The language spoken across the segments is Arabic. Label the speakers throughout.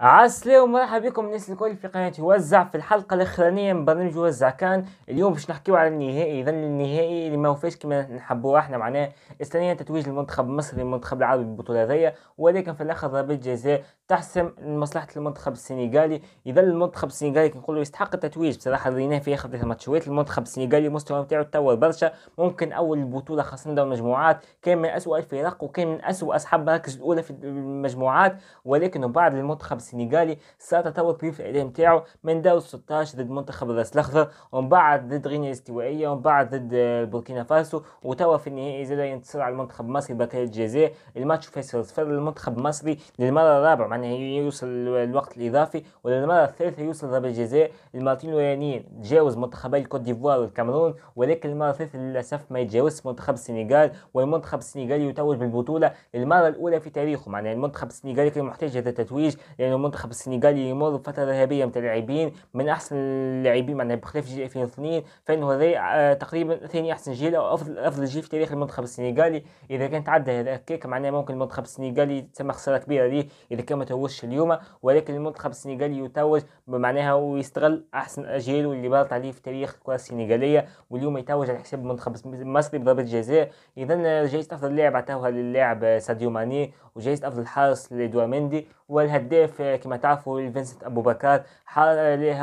Speaker 1: عسلي ومرحبا بكم الناس الكل في قناة يوزع في الحلقة الأخرانية من برنامج يوزع كان اليوم باش نحكيو على النهائي إذا النهائي اللي ما وفاش كما نحبوه احنا معناه استنينا تتويج المنتخب المصري المنتخب العربي بالبطولة هذيا ولكن في الآخر ضربة جزاء تحسم مصلحة المنتخب السنغالي إذا المنتخب السنغالي كنقولوا يستحق التتويج بصراحة ريناه في آخر ثلاث ماتشات المنتخب السنغالي مستوى نتاعو تطور برشا ممكن أول بطولة خاصة دور المجموعات كان من أسوأ الفرق وكان من أسوأ أصحاب المراكز الأولى في المجموعات ولكن بعد المنتخب السنغالي ساتا تو في الفعل تاعو من داو 16 ضد منتخب الراس الاخضر ومن بعد ضد غينيا الاستوائيه ومن بعد ضد بوركينا فاسو وتوا في النهائي زاد ينتصر على المنتخب المصري بطل الجزائر الماتش فيصل صفر للمنتخب المصري للمره الرابعه معناها يوصل الوقت الاضافي وللمره الثالثه يوصل ضربه الجزاء الاولانيين تجاوز منتخبي الكوت ديفوار والكاميرون ولكن المره الثالثه للاسف ما يتجاوزش منتخب السنغال والمنتخب السنغالي يتوج بالبطوله للمره الاولى في تاريخه معناها المنتخب السنغالي كان محتاج هذا التتويج لانه المنتخب السنغالي يمر بفترة ذهبية اللاعبين من أحسن اللاعبين معناها بخلاف جيل 2002 فإنه هذا تقريبا ثاني أحسن جيل أو أفضل أفضل جيل في تاريخ المنتخب السنغالي إذا كان تعدى هذا كيك معناه ممكن المنتخب السنغالي تم خسارة كبيرة ليه إذا كان ما توجش اليوم ولكن المنتخب السنغالي يتوج معناها ويستغل أحسن أجياله اللي بارت عليه في تاريخ الكرة السنغالية واليوم يتوج على حساب المنتخب المصري بضربة جزاء إذا آه، جائزة أفضل لاعب عطاوها للاعب آه، ساديو ماني وجائزة أفضل حارس لدوامندي والهداف كما تعرفوا فينسنت ابو بكر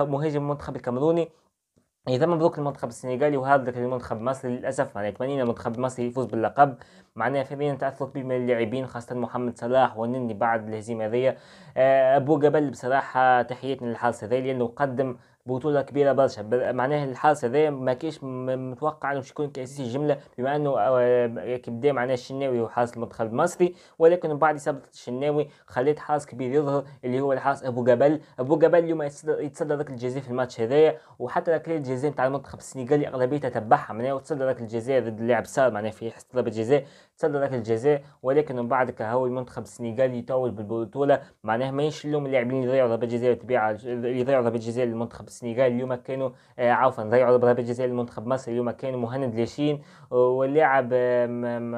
Speaker 1: مهاجم المنتخب الكاميروني اذا مبروك المنتخب السنغالي وهذا المنتخب المصري للاسف معناها اتمنى المنتخب المصري يفوز باللقب معناها فعليا تاثرت به من اللاعبين خاصه محمد صلاح ونني بعد الهزيمه هذه آه، ابو جبل بصراحه تحياتنا للحارس هذا لانه قدم بطوله كبيره برشا معناها الحارس هذا ما كانش متوقع انه باش يكون كاساسي الجمله بما انه آه، كبدا معناه الشناوي هو حارس المنتخب المصري ولكن من بعد اصابه الشناوي خليت حارس كبير يظهر اللي هو الحارس ابو جبل ابو جبل اليوم يتصدر ذاك الجزاء في الماتش هذايا وحتى ركله الجزاء نتاع المنتخب السنغالي اغلبيتها تبعها معناها وتصدر ذاك الجزاء ضد اللاعب صار معناها في حصه ضربه جزاء تصدر ذاك الجزاء ولكن من بعد كهو المنتخب السنغالي يطول بالبطوله معناها ما اللوم اللاعبين اللي يضيعوا ضربه جزاء اللي يضيعوا ضربه جزاء للمنتخب السنغال اليوم كانوا آه، عفوا ضيعوا ضربه جزاء المنتخب مصر اليوم كانوا مهند لاشين آه، واللاعب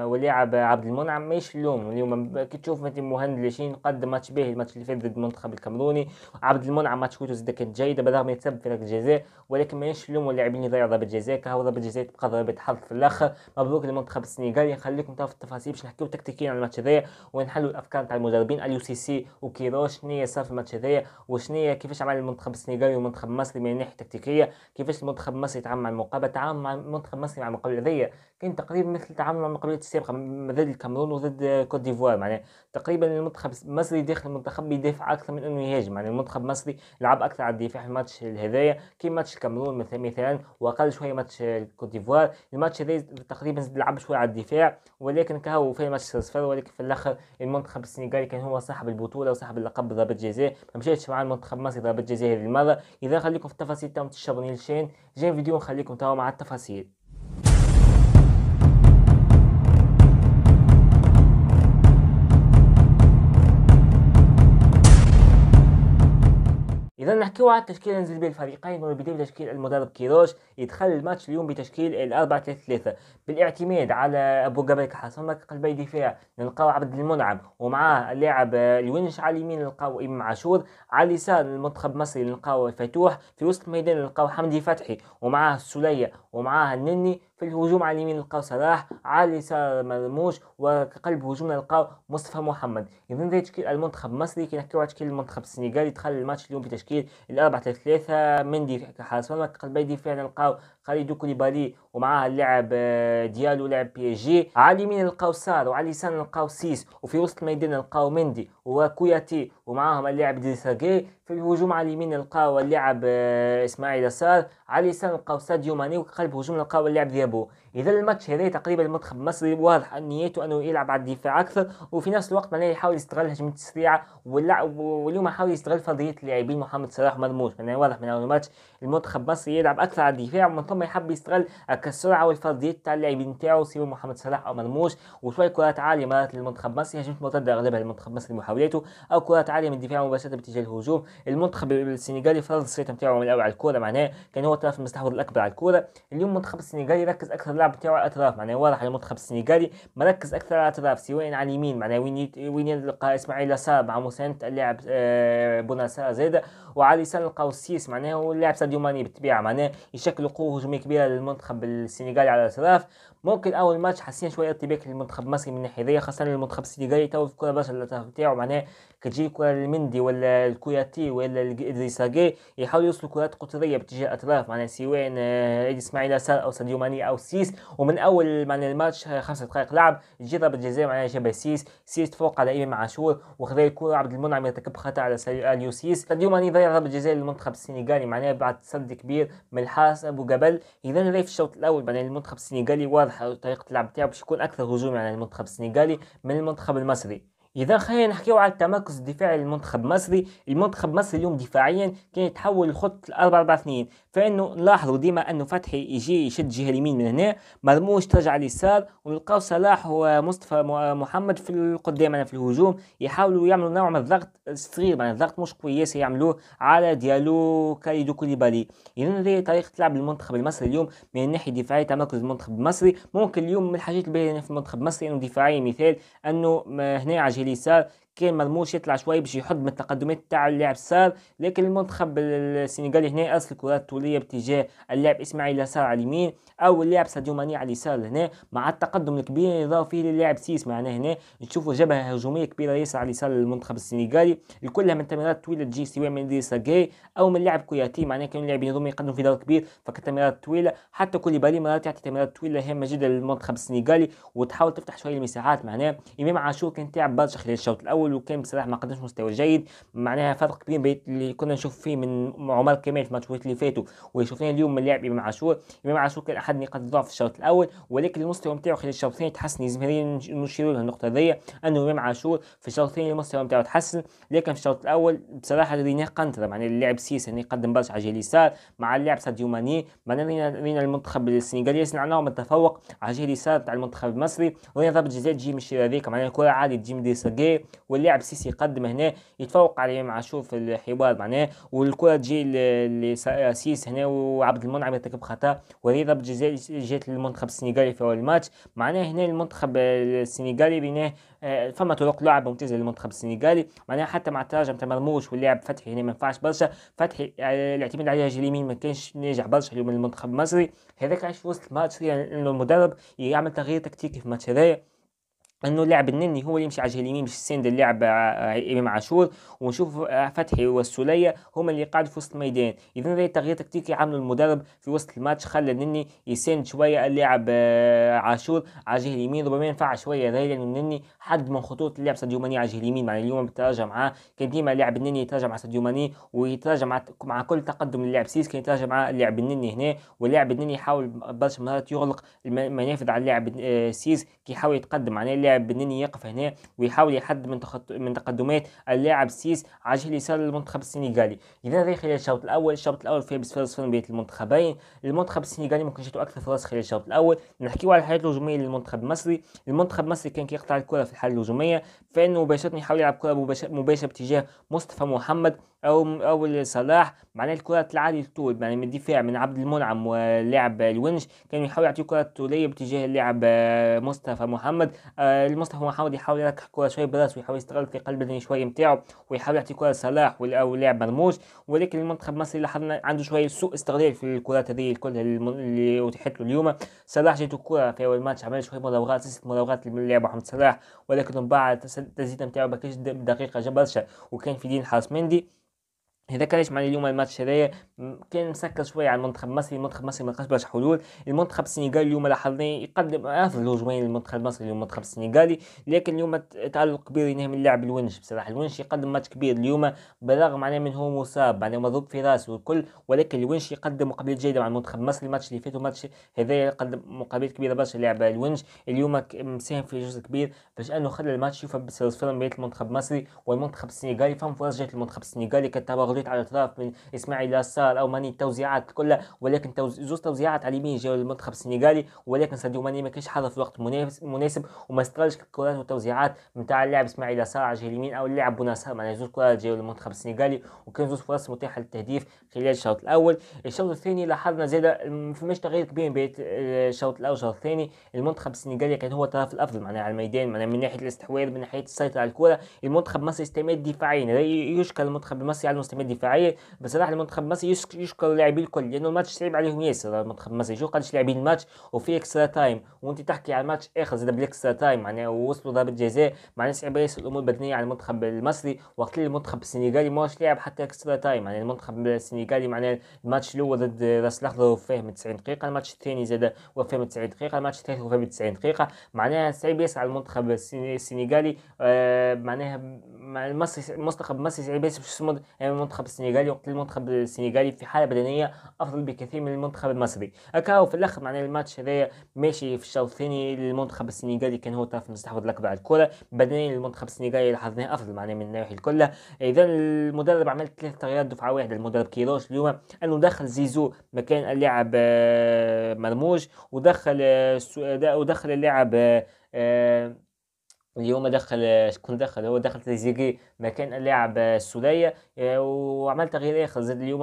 Speaker 1: واللاعب عبد المنعم ماهيش اللوم اليوم كي تشوف انت مهند لاشين قدم ماتش باهي الماتش اللي فات ضد المنتخب الكاميروني عبد المنعم ماتش كوتو زاد كانت جيده بالرغم يتسبب في ركله الجزاء ولكن ماهيش اللوم اللاعبين اللي ضيعوا ضربه جزاء كهو ضربه جزاء تبقى ضربه حظ في الاخر مبروك للمنتخب السنغالي خليكم تعرفوا التفاصيل باش نحكيو تكتيكيا على الماتش هذايا ونحلوا الافكار نتاع المدربين اليو سي سي وكيروش شنو هي صار في الماتش هذايا وشنو كيفاش عمل المنتخب السنغالي والمنتخب مصر المصري من الناحيه التكتيكيه كيفاش المنتخب المصري يتعامل مع المقابله تعامل مع المنتخب المصري مع المقابله هذيا كان تقريبا مثل تعامل مع المقابلات السابقه ضد الكاميرون وضد كوت ديفوار معناها تقريبا المنتخب المصري داخل المنتخب يدافع اكثر من انه يهاجم يعني المنتخب المصري لعب اكثر على الدفاع في الماتش هذايا كي ماتش الكاميرون مثلا مثلا واقل شويه ماتش كوت ديفوار الماتش هذا تقريبا لعب شويه على الدفاع ولكن كهو في ماتش صفر ولكن في الاخر المنتخب السنغالي كان هو صاحب البطوله وصاحب اللقب ضربه جزاء ما مشاتش مع المنتخب المصري ضربه جزاء هذه المره اذا لكم في التفاصيل تاع تشربوني لشين جاي فيديو نخليكم توا مع التفاصيل نحكيو على التشكيل اللي نزل به الفريقين ونبدأ بتشكيل المدرب كيروش يدخل الماتش اليوم بتشكيل ال 4 3 3 بالاعتماد على ابو جبل مركز قلبي دفاع نلقاو عبد المنعم ومعاه اللاعب الونش على اليمين نلقاو امام عاشور على اليسار المنتخب المصري نلقاو فتوح في وسط الميدان نلقاو حمدي فتحي ومعاه السوليه ومعاه النني في الهجوم على اليمين نلقاو صلاح على اليسار مرموش وقلب هجوم نلقاو مصطفى محمد اذا زي تشكيل المنتخب المصري كي نحكيو على تشكيل المنتخب السنغالي دخل الماتش اليوم بتشكيل الأربعة 4 3 مندي كحارس مرمى قلبي دفاع نلقاو خالد كوليبالي ومعاه اللاعب آه، ديالو لاعب بي اس جي على اليمين نلقاو سار وعلى اليسار نلقاو سيس وفي وسط الميدان نلقاو مندي وكوياتي ومعاهم اللاعب ديساغي في الهجوم على اليمين نلقاو اللاعب آه، اسماعيل يسار على اليسار نلقاو ساديو ماني وقلب هجوم نلقاو اللاعب ديال beau. اذا الماتش هذا تقريبا المنتخب المصري واضح نيته انه يلعب على الدفاع اكثر وفي نفس الوقت معناها يحاول يستغل هجمات السريعه واللعب واليوم يحاول يستغل فضيله اللاعبين محمد صلاح ومرموش معناها واضح من اول الماتش المنتخب المصري يلعب اكثر على الدفاع ومن ثم يحب يستغل السرعه والفضيات تاع اللاعبين نتاعو سواء محمد صلاح او مرموش وشويه كرات عاليه مرات للمنتخب المصري هجمات مرتده اغلبها المنتخب المصري محاولاته او كرات عاليه من الدفاع مباشره باتجاه الهجوم المنتخب السنغالي فرض السيطره نتاعو من الاول على الكره معناها كان هو الطرف المستحوذ الاكبر على الكره اليوم المنتخب السنغالي يركز اكثر الملعب بتاعه على الاطراف معناه واضح على المنتخب السنغالي مركز اكثر على الاطراف سواء على اليمين معناه وين وين يلقى اسماعيل يسار مع مساندة اللاعب آه، بوناسا زيد وعلى اليسار نلقى السيس معناه اللاعب ساديو ماني بالطبيعه معناه يشكلوا قوه هجوميه كبيره للمنتخب السنغالي على الاطراف ممكن اول ماتش حسينا شويه ارتباك للمنتخب المصري من الناحيه ذي خاصه المنتخب السنغالي تو في الكره برشا الاطراف بتاعو معناه كتجي الكره للمندي ولا الكوياتي ولا الادريساكي يحاولوا يوصلوا كرات قطريه باتجاه الاطراف معناها سواء آه، اسماعيل ياسار او ساديو ماني او سيس ومن اول ما الماتش يعني خمس دقائق لعب جي ضربه جزاء معناها جابها سيس سيس تفوق على ايمن عاشور وخذ الكره عبد المنعم يرتكب خطا على اليو سيس اليوم راني ضيع ضربه جزاء للمنتخب السنغالي معناها بعد سد كبير من الحاسب وقبل اذا في الشوط الاول معناها المنتخب السنغالي واضح طريقه اللعب تاعو باش يكون اكثر هجوم على المنتخب السنغالي من المنتخب المصري اذا خلينا نحكيو على التمركز الدفاعي للمنتخب المصري المنتخب المصري اليوم دفاعيا كان يتحول لخط 4 4 2 فانه نلاحظوا ديما انه فتحي يجي يشد جهه اليمين من هنا مرموش ترجع لليسار ونلقاو صلاح ومصطفى محمد في القدام في الهجوم يحاولوا يعملوا نوع من الضغط صغير يعني الضغط مش قوي ياسر يعملوه على ديالو كايدو كوليبالي اذا هذه طريقه لعب المنتخب المصري اليوم من الناحيه الدفاعيه تمركز المنتخب المصري ممكن اليوم من الحاجات اللي في المنتخب المصري انه دفاعيا مثال انه هنا على إنجليزا كان مرموش يطلع شوي باش يحد من التقدمات تاع اللاعب السار لكن المنتخب السنغالي هنا ارسل الكرات الطوليه باتجاه اللاعب اسماعيل يسار على اليمين او اللاعب ساديو ماني على اليسار هنا مع التقدم الكبير اللي ظهر فيه للاعب سيس معناه هنا نشوفوا جبهه هجوميه كبيره ياسر على اليسار للمنتخب السنغالي الكلها من تمريرات طويله تجي سواء من ديسا ساجاي او من لاعب كوياتي معناه كانوا اللاعبين هذوما يقدموا في دور كبير فك تمريرات طويله حتى كوليبالي مرات يعطي تمريرات طويله هامه جدا للمنتخب السنغالي وتحاول تفتح شويه المساحات معناه امام عاشور كان تعب برشا خلال الشوط الاول الاول وكان بصراحه ما قدمش مستوى جيد معناها فرق كبير بين اللي كنا نشوف فيه من عمر كمال في الماتشات اللي فاتوا وشفناه اليوم من لعب امام عاشور امام عاشور كان احد نقاط الضعف في الشوط الاول ولكن المستوى نتاعو خلال الشوط الثاني تحسن لازم نشير نشيروا لها النقطه هذيا انه امام عاشور في الشوط الثاني المستوى نتاعو تحسن لكن في الشوط الاول بصراحه رينا قنطره معناها اللاعب سيس اللي قدم برشا على جهه اليسار مع اللاعب ساديو ماني معناها رينا المنتخب السنغالي من التفوق على الجهه اليسار تاع المنتخب المصري رينا ضربه جزاء تجي من الشير هذيك معناها كره عادي تجي من و واللاعب سيسي يقدم هنا يتفوق عليه مع شوف الحوار معناه والكره تجي لسيس هنا وعبد المنعم يرتكب خطا وهذه ضربه جزاء جات للمنتخب السنغالي في اول الماتش معناه هنا المنتخب السنغالي بيناه آه، فما طرق لعب ممتازه للمنتخب السنغالي معناها حتى مع التراجم مرموش واللاعب فتحي هنا ما ينفعش برشا فتحي آه، الاعتماد عليها الجهه اليمين ما كانش ناجح برشا اليوم المنتخب المصري هذاك عايش في وسط الماتش انه المدرب يعمل تغيير تكتيكي في الماتش هذايا انه لاعب النني هو اللي يمشي على الجهه اليمين باش يسند اللاعب امام عاشور ونشوف فتحي والسوليه هما اللي قاعد في وسط الميدان اذا هذا تغيير تكتيكي عمله المدرب في وسط الماتش خلى النني يسند شويه اللاعب آه، عاشور على الجهه اليمين ربما ينفع شويه هذا لانه النني حد من خطوط اللاعب ساديو ماني على الجهه اليمين مع اليوم بتراجع معاه كان ديما لاعب النني يتراجع مع ساديو ماني ويتراجع مع مع كل تقدم اللاعب سيس كان يتراجع مع اللاعب النني هنا واللاعب النني يحاول برشا مرات يغلق المنافذ على اللاعب آه، سيس كيحاول يتقدم معناه اللاعب اللاعب بنيني يقف هنا ويحاول يحد من تخط... من تقدمات اللاعب سيس على الجهه اليسار للمنتخب السنغالي لذا خلال الشوط الاول الشوط الاول فيه بس فرص بين المنتخبين المنتخب السنغالي ممكن جاته اكثر فرص خلال الشوط الاول نحكيو على الحالات الهجوميه للمنتخب المصري المنتخب المصري كان كيقطع الكره في الحاله الهجوميه فانه مباشره يحاول يلعب كره مباشره باتجاه مصطفى محمد او او لصلاح معناه الكره العالية للطول يعني من الدفاع من عبد المنعم ولاعب الونش كانوا يحاولوا يعطي كره طوليه باتجاه اللاعب آه، مصطفى محمد آه مصطفى محمد يحاول يركح كره شويه براسه ويحاول يستغل قلب الدنيا شويه نتاعه ويحاول يعطي كره لصلاح او لاعب مرموش ولكن المنتخب المصري لاحظنا عنده شويه سوء استغلال في الكرات هذه الكل اللي اتيحت له اليوم صلاح جاته كره في اول ماتش عمل شويه مراوغات ست مراوغات للاعب محمد صلاح ولكن من بعد التسديده نتاعو بكاش دقيقه برشا وكان في دين حاس مندي كان ليش معنا اليوم الماتش هذايا كان مسكر شويه على المنتخب المصري المنتخب المصري ما لقاش برشا حلول المنتخب السنغالي اليوم لاحظنا يقدم افضل هجومين للمنتخب المصري المنتخب السنغالي لكن اليوم تعلق كبير ينهم من اللاعب الونش بصراحه الونش يقدم ماتش كبير اليوم بالرغم معناه من هو مصاب معناه مضروب في راسه والكل ولكن الونش يقدم مقابلات جيده مع المنتخب المصري الماتش اللي فات وماتش هذايا يقدم مقابلات كبيره برشا لاعب الونش اليوم مساهم في جزء كبير باش انه خلى الماتش يفهم بسيرفيرم بين المنتخب المصري والمنتخب السنغالي فهم فرص جات المنتخب السنغالي كتبغل خليط على الاطراف من اسماعيل لاسار او ماني التوزيعات كلها ولكن توز... زوز توزيعات على اليمين جاوا المنتخب السنغالي ولكن ساديو ماني ما كانش حاضر في وقت مناسب وما استغلش الكرات والتوزيعات نتاع اللاعب اسماعيل لاسار على الجهه اليمين او اللاعب بوناسار معناها يعني زوز كرات جاوا للمنتخب السنغالي وكان زوز فرص متاحه للتهديف خلال الشوط الاول الشوط الثاني لاحظنا زاد فماش تغيير كبير بين الشوط الاول والشوط الثاني المنتخب السنغالي كان هو الطرف الافضل معناها على الميدان معناها من ناحيه الاستحواذ من ناحيه السيطره على الكره المنتخب المصري استمد دفاعيا يشكر المنتخب المصري على المستمد الدفاعيه بصراحه المنتخب المصري يشكر اللاعبين الكل لانه الماتش صعب عليهم ياسر المنتخب المصري شو قداش لاعبين الماتش وفي اكسترا تايم وانت تحكي على ماتش اخر زاد بالاكسترا تايم معناها ووصلوا ضربه جزاء معناها صعب ياسر الامور بدنيه على المنتخب المصري وقت اللي المنتخب السنغالي ماهوش لاعب حتى اكسترا تايم معناها المنتخب السنغالي معناها الماتش الاول ضد راس الاخضر وفاه من 90 دقيقه الماتش الثاني زاد وفاه من 90 دقيقه الماتش الثالث وفاه من 90 دقيقه معناها صعب ياسر على المنتخب السنغالي آه معناها المصري آه، المنتخب المصري صعب ياسر باش يصمد المنتخب السنغالي وقت المنتخب السنغالي في حاله بدنيه افضل بكثير من المنتخب المصري اكاو في الاخر معناه الماتش هذايا ماشي في الشوط الثاني المنتخب السنغالي كان هو طرف المستحوذ الاكبر على الكره بدنيا المنتخب السنغالي لاحظناه افضل معناه من الناحيه الكلها اذا المدرب عمل ثلاث تغييرات دفعه واحده المدرب كيروش اليوم انه دخل زيزو مكان اللاعب آه، مرموج ودخل آه، آه، ودخل اللاعب اليوم دخل شكون دخل هو دخل تريزيجي مكان اللاعب السولية آه، وعمل تغيير اخر زاد اليوم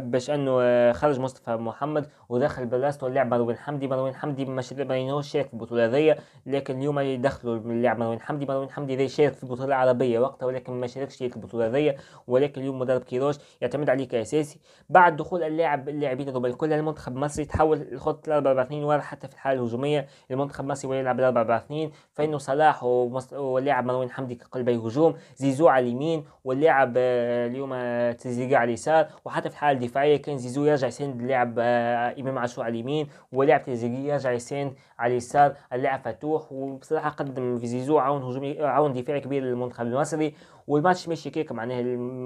Speaker 1: باش انه آه، خرج مصطفى محمد ودخل بلاستو اللاعب مروان حمدي مروان حمدي ما رينوش شارك في البطوله هذيا لكن اليوم دخلوا اللاعب مروان حمدي مروان حمدي ذي شارك في البطوله العربيه وقتها ولكن ما شاركش في البطوله هذيا ولكن اليوم مدرب كيروش يعتمد عليه كاساسي بعد دخول اللاعب اللاعبين الربع الكل المنتخب المصري تحول الخط 4 4 2 حتى في الحاله الهجوميه المنتخب المصري يلعب 4 4 2 فانه صلاح واللاعب مروان حمدي كقلبي هجوم زيزو على اليمين واللاعب آه، اليوم آه، تريزيجيه على اليسار وحتى في الحاله الدفاعيه كان زيزو يرجع يساند اللاعب آه، امام عاشور على اليمين ولاعب تريزيجيه يرجع يساند على اليسار اللاعب فتوح وبصراحه قدم في زيزو عون هجومي عون دفاعي كبير للمنتخب المصري والماتش ماشي كيك معناه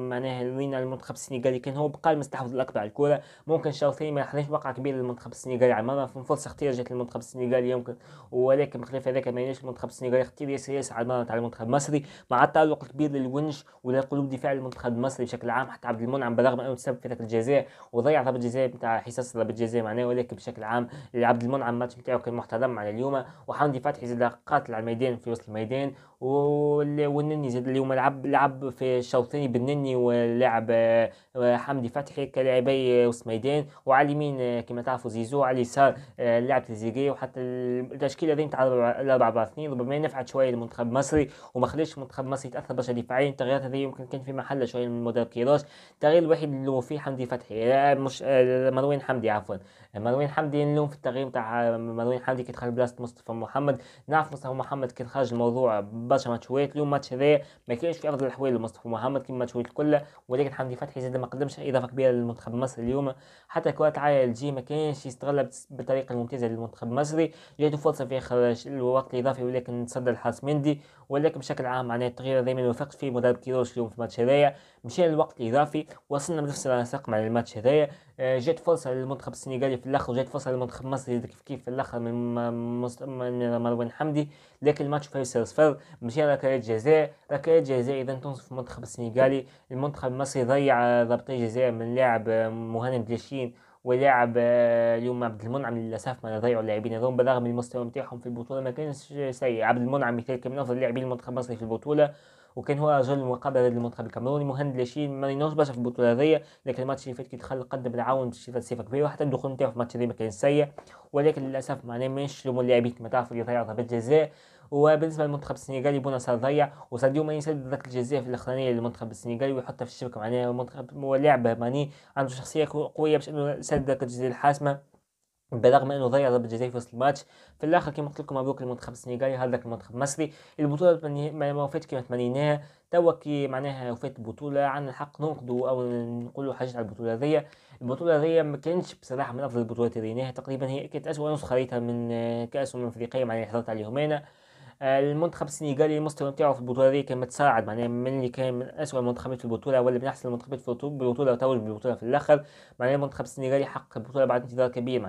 Speaker 1: معناه وين المنتخب السنغالي كان هو بقى المستحوذ الاكبر على الكره ممكن ثاني ما يحرمش وقع كبير للمنتخب السنغالي على المرمى فرصه كثير جات للمنتخب السنغالي يمكن ولكن بخلاف هذاك ما يناش المنتخب السنغالي اختيار ياسر ياسر على المرمى تاع المنتخب المصري مع التالق الكبير للونش ولا قلوب دفاع المنتخب المصري بشكل عام حتى عبد المنعم بالرغم انه تسبب في ذاك الجزاء وضيع ضربه جزاء نتاع حصص ضربه جزاء معناه ولكن بشكل عام عبد المنعم الماتش نتاعو كان محترم دم على اليوم وحمدي فتحي زاد قاتل على الميدان في وسط الميدان والنني زاد اليوم لعب لعب في الشوط الثاني بالنني ولعب آه، حمدي فتحي كلاعبي وسط الميدان وعلى اليمين آه، كما تعرفوا زيزو على اليسار آه، لعب تريزيغي وحتى التشكيله هذه نتاع 4 4 2 ربما نفعت شويه للمنتخب المصري وما خلاش المنتخب المصري يتاثر برشا دفاعيا التغييرات هذه يمكن كان في محل شويه من المدرب كيراش التغيير الوحيد اللي هو فيه حمدي فتحي مش مروان حمدي عفوا مروان حمدي نلوم في التغيير نتاع مروان حمدي كان خارج بلاصه مصطفى محمد نعرف مصطفى محمد كان خارج الموضوع برشا ماتشات اليوم الماتش هذايا ما كانش في افضل الاحوال لمصطفى محمد كما ماتشات كلها ولكن حمدي فتحي زاد ما قدمش اضافه كبيره للمنتخب المصري اليوم حتى كرات عاليه الجي ما كانش يستغلها بالطريقه الممتازه للمنتخب المصري جاته فرصه في اخر الوقت الاضافي ولكن تصدى الحارس مندي ولكن بشكل عام معناه التغيير دائما وفق في فيه مدرب كيروش اليوم في الماتش هذايا مشى الوقت الاضافي وصلنا بنفس الرسق مع الماتش هذايا آه، جات فرصه للمنتخب السنغالي في الاخر وجات فرصه للمنتخب المصري كيف كيف في الاخر من مروان حمدي لكن الماتش فيصل صفر مشي ركلات جزاء ركلات جزاء اذا تنصف المنتخب السنغالي المنتخب المصري ضيع ضربتين جزاء من لاعب آه، مهند بلاشين ولاعب آه، اليوم عبد المنعم للاسف ما ضيعوا اللاعبين هذوما بالرغم من المستوى نتاعهم في البطوله ما كانش سيء عبد المنعم مثال من افضل لاعبين المنتخب المصري في البطوله وكان هو المقابله ضد للمنتخب الكاميروني مهند لاشين ينوش باش في البطوله هذيا لكن الماتش اللي فات كي دخل قدم العون بصفه كبيره وحتى الدخول نتاعو في الماتش هذا ما كان سيء ولكن للاسف معناه مش لوم اللاعبين كما تعرفوا اللي ضيع ضربه جزاء وبالنسبه للمنتخب السنغالي بونا صار ضيع وساديو ماني سدد ضربه الجزاء في الاخرانيه للمنتخب السنغالي ويحطها في الشبكه معناه المنتخب هو لاعب ماني عنده شخصيه قويه باش انه سد ضربه الجزاء الحاسمه برغم انه ضيع ضربه جزاء في وسط الماتش في الاخر كما قلت لكم مبروك المنتخب السنغالي هذاك المنتخب المصري البطوله ما وفيت كما تمنيناها توا كي معناها وفيت البطوله عندنا الحق ننقدوا او نقولوا حاجه على البطوله هذيا البطوله هذيا ما كانتش بصراحه من افضل البطولات اللي ريناها تقريبا هي كانت اسوء نسخه ريتها من آه، كاس امم افريقيا معناها حضرت عليهم انا المنتخب السنغالي المستوى نتاعو في البطوله دي كان متساعد معناها من اللي كان من اسوء المنتخبات في البطوله ولا من احسن المنتخبات في البطوله وتوج بالبطوله في الاخر معناها المنتخب السنغالي حقق البطوله بعد انتظار كبير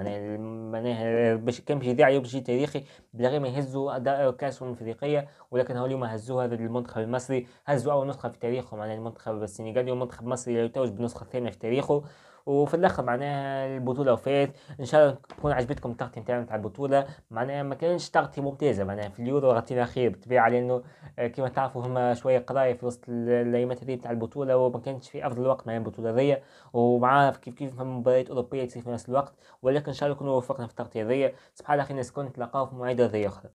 Speaker 1: معناها باش كان باش يضيع يوم شيء تاريخي بلا غير ما يهزوا اداء كاس الامم الافريقيه ولكن هو اليوم هزوها هذا المنتخب المصري هزوا اول نسخه في تاريخه معناها المنتخب السنغالي والمنتخب المصري يتوج بالنسخه الثانيه في تاريخه وفي الاخر معناها البطوله وفات ان شاء الله تكون عجبتكم التغطيه نتاعنا نتاع البطوله معناها ما كانش تغطيه ممتازه معناها في اليورو غطينا خير بالطبيعه لانه آه، كما تعرفوا هما شويه قرايه في وسط الايامات هذه نتاع البطوله وما كانش في افضل وقت مع البطوله هذيا ومع كيف كيف مباريات اوروبيه تصير في نفس الوقت ولكن ان شاء الله نكونوا وفقنا في التغطيه هذيا سبحان الله خير ناس نتلاقاو في مواعيد هذيا اخرى